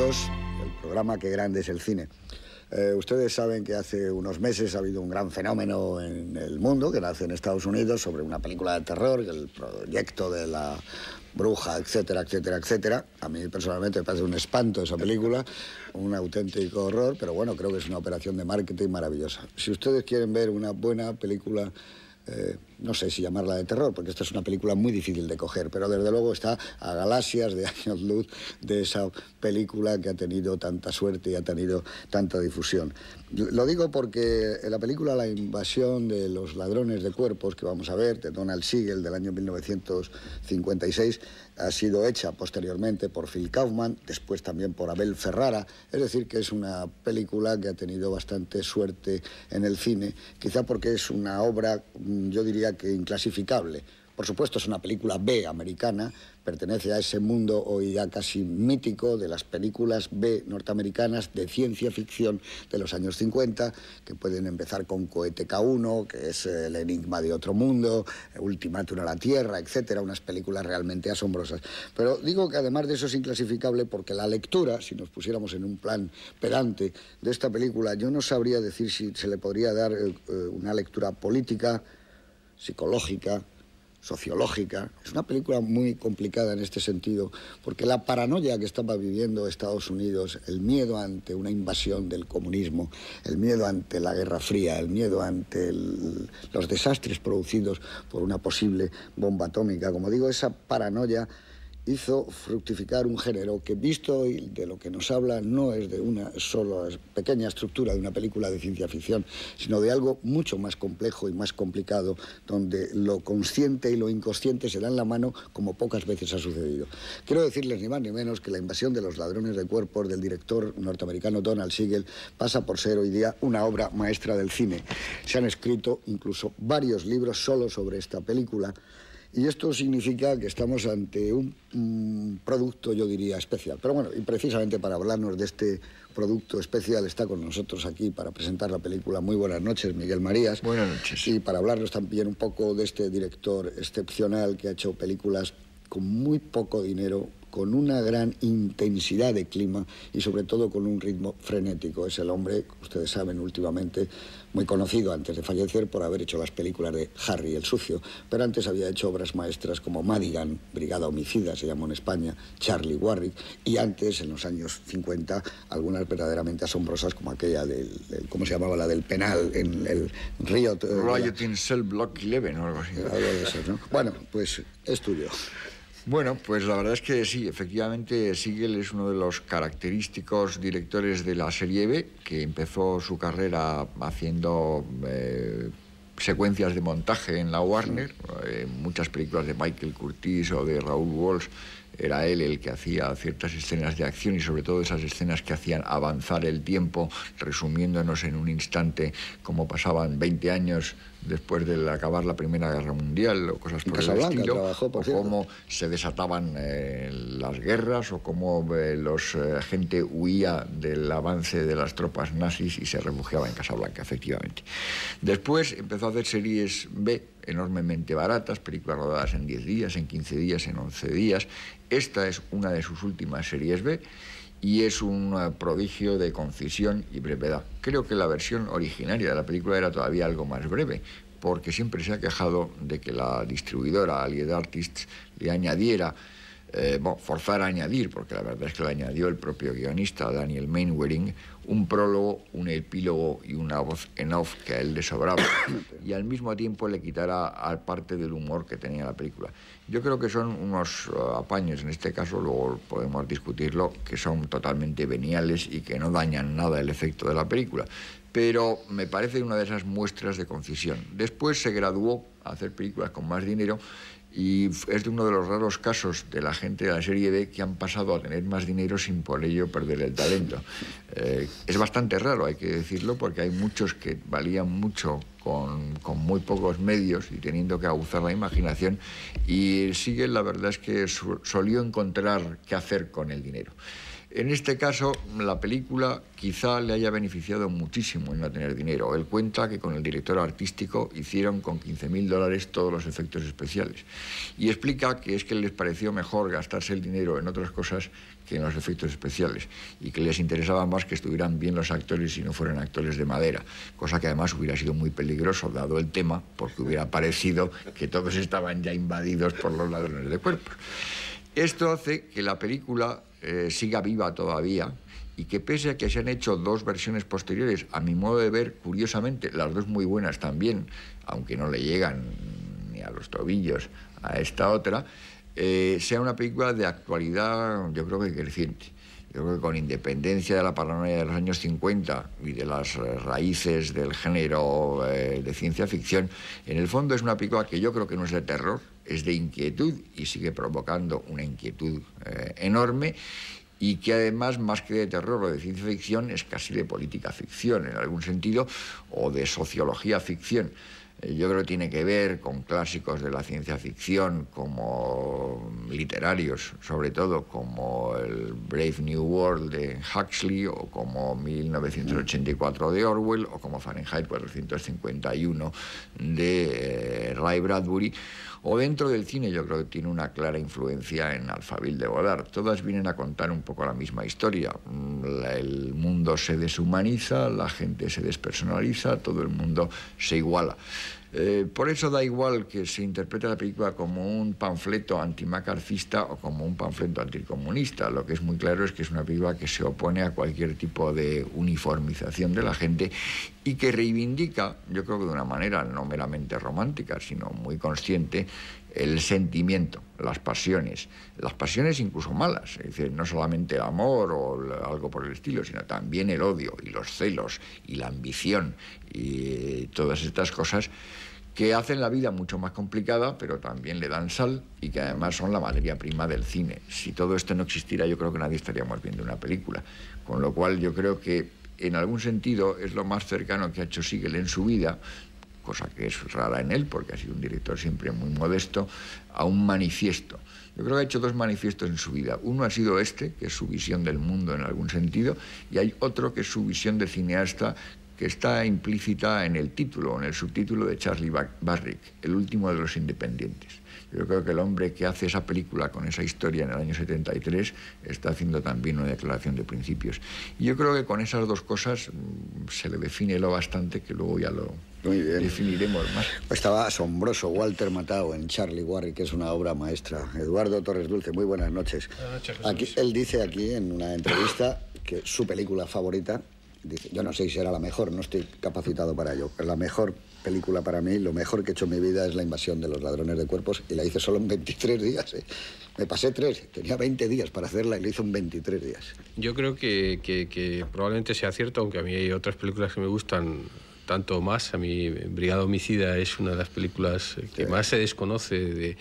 el programa Qué grande es el cine. Eh, ustedes saben que hace unos meses ha habido un gran fenómeno en el mundo que nace en Estados Unidos sobre una película de terror, el proyecto de la bruja, etcétera, etcétera, etcétera. A mí personalmente me parece un espanto esa película, un auténtico horror, pero bueno, creo que es una operación de marketing maravillosa. Si ustedes quieren ver una buena película... Eh, no sé si llamarla de terror, porque esta es una película muy difícil de coger, pero desde luego está a galaxias de años luz de esa película que ha tenido tanta suerte y ha tenido tanta difusión. Lo digo porque la película La invasión de los ladrones de cuerpos que vamos a ver, de Donald Siegel del año 1956, ha sido hecha posteriormente por Phil Kaufman, después también por Abel Ferrara, es decir, que es una película que ha tenido bastante suerte en el cine, quizá porque es una obra, yo diría, que inclasificable. Por supuesto, es una película B americana, pertenece a ese mundo hoy ya casi mítico de las películas B norteamericanas de ciencia ficción de los años 50, que pueden empezar con Cohete K1, que es El Enigma de Otro Mundo, Ultimátum a la Tierra, etcétera, unas películas realmente asombrosas. Pero digo que además de eso es inclasificable porque la lectura, si nos pusiéramos en un plan perante de esta película, yo no sabría decir si se le podría dar eh, eh, una lectura política psicológica, sociológica. Es una película muy complicada en este sentido, porque la paranoia que estaba viviendo Estados Unidos, el miedo ante una invasión del comunismo, el miedo ante la Guerra Fría, el miedo ante los desastres producidos por una posible bomba atómica, como digo, esa paranoia hizo fructificar un género que, visto hoy, de lo que nos habla, no es de una sola pequeña estructura de una película de ciencia ficción, sino de algo mucho más complejo y más complicado, donde lo consciente y lo inconsciente se dan la mano como pocas veces ha sucedido. Quiero decirles ni más ni menos que la invasión de los ladrones de cuerpos del director norteamericano Donald Siegel pasa por ser hoy día una obra maestra del cine. Se han escrito incluso varios libros solo sobre esta película. Y esto significa que estamos ante un, producto, yo diría, especial. Pero bueno, y precisamente para hablarnos de este producto especial está con nosotros aquí para presentar la película. Muy buenas noches, Miguel Marías. Buenas noches. Y para hablarnos también un poco de este director excepcional que ha hecho películas con muy poco dinero, con una gran intensidad de clima y sobre todo con un ritmo frenético. Es el hombre, ustedes saben últimamente, muy conocido antes de fallecer por haber hecho las películas de Harry el Sucio, pero antes había hecho obras maestras como Madigan, Brigada Homicida se llamó en España, Charlie Warwick, y antes, en los años 50, algunas verdaderamente asombrosas como aquella del, ¿cómo se llamaba? La del penal en el río... Eh, Riot in Cell Block 11 o algo así. Algo de ¿no? Bueno, pues estudio. Bueno, pues la verdad es que sí, efectivamente Siegel es uno de los característicos directores de la serie B, que empezó su carrera haciendo eh, secuencias de montaje en la Warner, eh, muchas películas de Michael Curtis o de Raúl Walsh era él el que hacía ciertas escenas de acción y sobre todo esas escenas que hacían avanzar el tiempo, resumiéndonos en un instante cómo pasaban 20 años después de acabar la Primera Guerra Mundial o cosas por el estilo, o cómo se desataban eh, las guerras o cómo la eh, los eh, gente huía del avance de las tropas nazis y se refugiaba en Casablanca, efectivamente. Después empezó a hacer series B enormemente baratas, películas rodadas en 10 días, en 15 días, en 11 días. Esta es una de sus últimas series B y es un prodigio de concisión y brevedad. Creo que la versión originaria de la película era todavía algo más breve, porque siempre se ha quejado de que la distribuidora Allied Artists le añadiera eh, forzar a añadir, porque la verdad es que lo añadió el propio guionista Daniel Mainwaring, un prólogo, un epílogo y una voz en off que a él le sobraba. y al mismo tiempo le quitara a parte del humor que tenía la película. Yo creo que son unos eh, apaños en este caso, luego podemos discutirlo, que son totalmente veniales y que no dañan nada el efecto de la película. Pero me parece una de esas muestras de concisión. Después se graduó a hacer películas con más dinero y es de uno de los raros casos de la gente de la Serie B que han pasado a tener más dinero sin por ello perder el talento. Eh, es bastante raro, hay que decirlo, porque hay muchos que valían mucho con, muy pocos medios y teniendo que aguzar la imaginación. Y sigue, la verdad es que solió encontrar qué hacer con el dinero. En este caso, la película quizá le haya beneficiado muchísimo en no tener dinero. Él cuenta que con el director artístico hicieron con 15.000 dólares todos los efectos especiales. Y explica que es que les pareció mejor gastarse el dinero en otras cosas que en los efectos especiales y que les interesaba más que estuvieran bien los actores y no fueran actores de madera, cosa que además hubiera sido muy peligroso dado el tema, porque hubiera parecido que todos estaban ya invadidos por los ladrones de cuerpo. Esto hace que la película eh, siga viva todavía y que pese a que se han hecho dos versiones posteriores, a mi modo de ver, curiosamente, las dos muy buenas también, aunque no le llegan ni a los tobillos a esta otra, eh, sea una película de actualidad, yo creo que creciente. Yo creo que con independencia de la paranoia de los años 50 y de las raíces del género eh, de ciencia ficción, en el fondo es una película que yo creo que no es de terror, es de inquietud y sigue provocando una inquietud eh, enorme y que además más que de terror o de ciencia ficción es casi de política ficción en algún sentido o de sociología ficción. Eh, yo creo que tiene que ver con clásicos de la ciencia ficción como literarios, sobre todo como el Brave New World de Huxley o como 1984 de Orwell o como Fahrenheit 451 de eh, Ray Bradbury, o dentro del cine yo creo que tiene una clara influencia en Alfabil de Godard. Todas vienen a contar un poco la misma historia. Mm, el mundo se deshumaniza, la gente se despersonaliza, todo el mundo se iguala. Eh, por eso da igual que se interprete la película como un panfleto antimacarcista o como un panfleto anticomunista. Lo que es muy claro es que es una película que se opone a cualquier tipo de uniformización de la gente y que reivindica, yo creo que de una manera no meramente romántica, sino muy consciente, el sentimiento, las pasiones, las pasiones incluso malas, es decir, no solamente el amor o algo por el estilo, sino también el odio y los celos y la ambición y todas estas cosas que hacen la vida mucho más complicada, pero también le dan sal y que además son la materia prima del cine. Si todo esto no existiera, yo creo que nadie estaríamos viendo una película. Con lo cual yo creo que en algún sentido es lo más cercano que ha hecho Siegel en su vida cosa que es rara en él, porque ha sido un director siempre muy modesto, a un manifiesto. Yo creo que ha hecho dos manifiestos en su vida. Uno ha sido este, que es su visión del mundo en algún sentido, y hay otro que es su visión de cineasta que está implícita en el título, en el subtítulo de Charlie Barrick, el último de los independientes. Yo creo que el hombre que hace esa película con esa historia en el año 73 está haciendo también una declaración de principios. Y yo creo que con esas dos cosas mm, se le define lo bastante que luego ya lo, Definiremos más. Estaba asombroso Walter Matao en Charlie Warry, que es una obra maestra. Eduardo Torres Dulce, muy buenas noches. Buenas noches, Aquí, Él dice aquí en una entrevista que su película favorita, dice, yo no sé si era la mejor, no estoy capacitado para ello, la mejor película para mí, lo mejor que he hecho en mi vida es La invasión de los ladrones de cuerpos y la hice solo en 23 días. ¿eh? Me pasé tres, tenía 20 días para hacerla y la hice en 23 días. Yo creo que, que probablemente sea cierto, aunque a mí hay otras películas que me gustan tanto más. A mí, Brigada Homicida es una de las películas que más se desconoce de,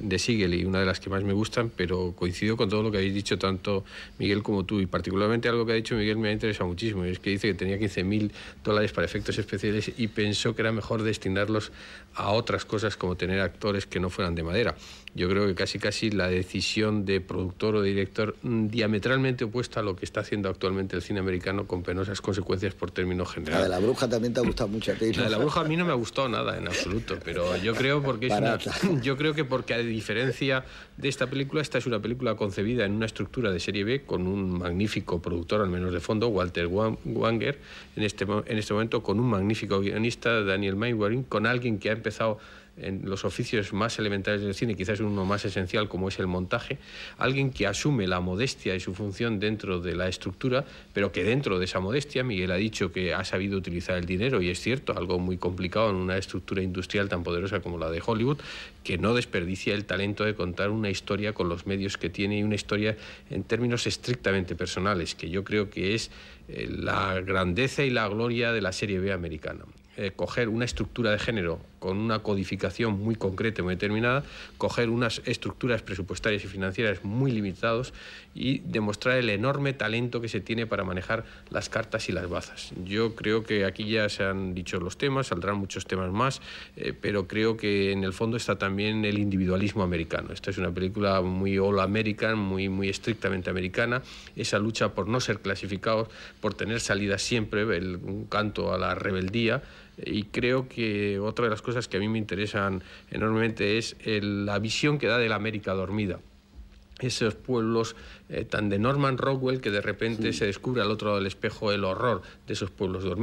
de, Siegel y una de las que más me gustan, pero coincido con todo lo que habéis dicho tanto Miguel como tú, y particularmente algo que ha dicho Miguel me ha interesado muchísimo, es que dice que tenía 15.000 dólares para efectos especiales y pensó que era mejor destinarlos a otras cosas como tener actores que no fueran de madera. Yo creo que casi casi la decisión de productor o director mm, diametralmente opuesta a lo que está haciendo actualmente el cine americano con penosas consecuencias por término general. La de la bruja ha gustado mucho. la bruja a mí no me ha gustado nada en absoluto, pero yo creo porque es yo creo que porque a diferencia de esta película, esta es una película concebida en una estructura de serie B con un magnífico productor al menos de fondo, Walter Wanger, en este en este momento con un magnífico guionista, Daniel Maywaring, con alguien que ha empezado en los oficios más elementales del cine, quizás uno más esencial como es el montaje, alguien que asume la modestia y su función dentro de la estructura, pero que dentro de esa modestia, Miguel ha dicho que ha sabido utilizar el dinero, y es cierto, algo muy complicado en una estructura industrial tan poderosa como la de Hollywood, que no desperdicia el talento de contar una historia con los medios que tiene y una historia en términos estrictamente personales, que yo creo que es eh, la grandeza y la gloria de la serie B americana. Eh, coger una estructura de género con una codificación muy concreta y muy determinada, coger unas estructuras presupuestarias y financieras muy limitados y demostrar el enorme talento que se tiene para manejar las cartas y las bazas. Yo creo que aquí ya se han dicho los temas, saldrán muchos temas más, eh, pero creo que en el fondo está también el individualismo americano. Esta es una película muy all American, muy, muy estrictamente americana, esa lucha por no ser clasificados, por tener salida siempre, el, un canto a la rebeldía, y creo que otra de las cosas que a mí me interesan enormemente es la visión que da de la América dormida esos pueblos eh, tan de Norman Rockwell que de repente se descubre al otro lado del espejo el horror de esos pueblos dormidos.